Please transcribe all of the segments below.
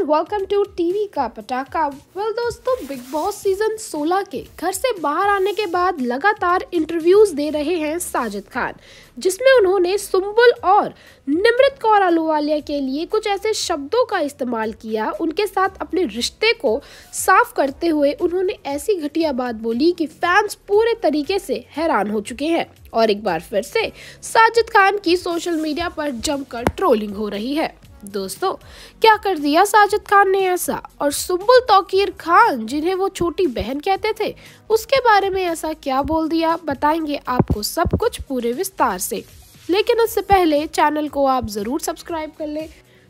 and welcome to TV का पटाखा well दोस्तों बिग बॉस सीजन 16 के घर से बाहर आने के बाद लगातार इंटरव्यूज दे रहे हैं साजिद खान जिसमें उन्होंने सुम्बुल और निमृत कौर आलूवालिया के लिए कुछ ऐसे शब्दों का इस्तेमाल किया उनके साथ अपने रिश्ते को साफ करते हुए उन्होंने ऐसी घटिया बात बोली कि फैंस पूरे तरीके से हैरान हो चुके हैं और एक बार फिर से साजिद खान की सोशल मीडिया पर जमकर ट्रोलिंग हो रही है दोस्तों क्या कर दिया साजिद खान ने ऐसा और सुबुल तोकीर खान जिन्हें वो छोटी बहन कहते थे उसके बारे में ऐसा क्या बोल दिया बताएंगे आपको सब कुछ पूरे विस्तार से लेकिन उससे पहले चैनल को आप ज़रूर सब्सक्राइब कर ले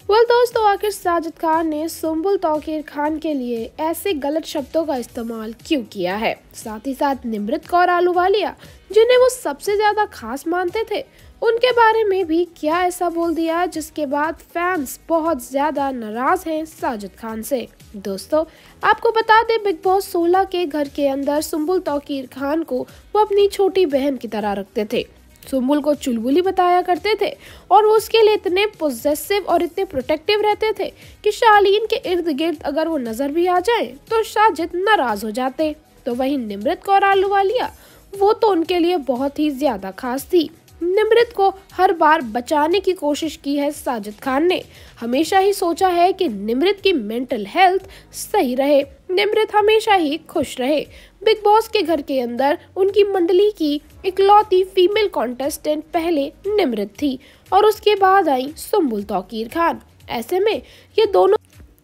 बोल दोस्तों आखिर साजिद खान ने सुम्बुल तोकीर खान के लिए ऐसे गलत शब्दों का इस्तेमाल क्यों किया है साथ ही साथ निमृत कौर आलूवालिया जिन्हें वो सबसे ज़्यादा खास मानते थे उनके बारे में भी क्या ऐसा बोल दिया जिसके बाद फैंस बहुत ज़्यादा नाराज़ हैं साजिद खान से दोस्तों आपको बता दें बिग बॉस 16 के घर के अंदर सुम्बुल तौकीर खान को वो अपनी छोटी बहन की तरह रखते थे सुम्बुल को चुलबुली बताया करते थे और वो उसके लिए इतने पोजेसिव और इतने प्रोटेक्टिव रहते थे कि शालीन के इर्द गिर्द अगर वो नज़र भी आ जाए तो साजिद नाराज़ हो जाते तो वही निमृत कौर वालिया वो तो उनके लिए बहुत ही ज़्यादा खास थी निमृत को हर बार बचाने की कोशिश की है साजिद खान ने हमेशा ही सोचा है कि निमृत की मेंटल हेल्थ सही रहे निमृत हमेशा ही खुश रहे बिग बॉस के घर के अंदर उनकी मंडली की इकलौती फीमेल कॉन्टेस्टेंट पहले निमृत थी और उसके बाद आई सुम्बुल तोकीर खान ऐसे में ये दोनों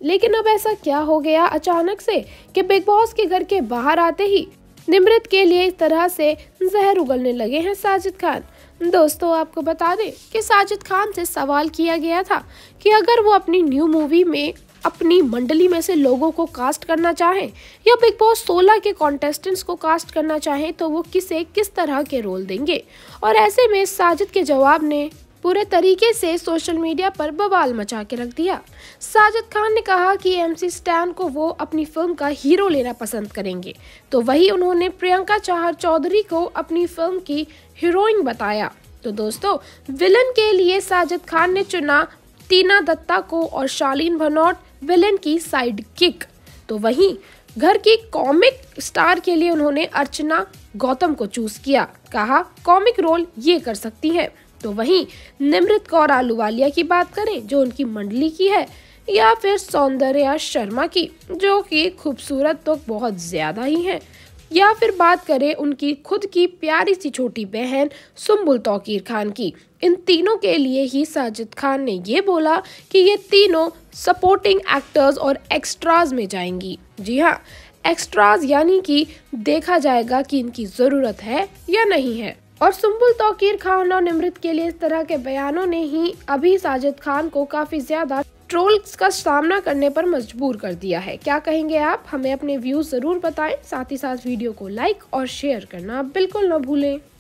लेकिन अब ऐसा क्या हो गया अचानक से कि बिग बॉस के घर के बाहर आते ही निमृत के लिए इस तरह से जहर उगलने लगे हैं साजिद खान दोस्तों आपको बता दें कि साजिद खान से सवाल किया गया था कि अगर वो अपनी न्यू मूवी में अपनी मंडली में से लोगों को कास्ट करना चाहें या बिग बॉस सोलह के कॉन्टेस्टेंट्स को कास्ट करना चाहें तो वो किसे किस तरह के रोल देंगे और ऐसे में साजिद के जवाब ने पूरे तरीके से सोशल मीडिया पर बवाल मचा के रख दिया साजिद खान ने कहा कि एमसी स्टैन को वो अपनी फिल्म का हीरो लेना पसंद करेंगे तो वही उन्होंने प्रियंका चाहर चौधरी को अपनी फिल्म की हीरोइन बताया तो दोस्तों विलन के लिए साजिद खान ने चुना टीना दत्ता को और शालीन भनौट विलन की साइड किक तो वहीं घर की कॉमिक स्टार के लिए उन्होंने अर्चना गौतम को चूज किया कहा कॉमिक रोल ये कर सकती है तो वहीं निमृत कौर आलूवालिया की बात करें जो उनकी मंडली की है या फिर सौंदर्या शर्मा की जो कि खूबसूरत तो बहुत ज़्यादा ही हैं या फिर बात करें उनकी खुद की प्यारी सी छोटी बहन सुम्बुल तौकीर खान की इन तीनों के लिए ही साजिद खान ने ये बोला कि ये तीनों सपोर्टिंग एक्टर्स और एक्स्ट्राज में जाएंगी जी हाँ एक्स्ट्राज यानी कि देखा जाएगा कि इनकी ज़रूरत है या नहीं है और सुम्बुल तोकीर खान और निमृत के लिए इस तरह के बयानों ने ही अभी साजिद खान को काफ़ी ज़्यादा ट्रोल्स का सामना करने पर मजबूर कर दिया है क्या कहेंगे आप हमें अपने व्यूज़ ज़रूर बताएं साथ ही साथ वीडियो को लाइक और शेयर करना बिल्कुल न भूलें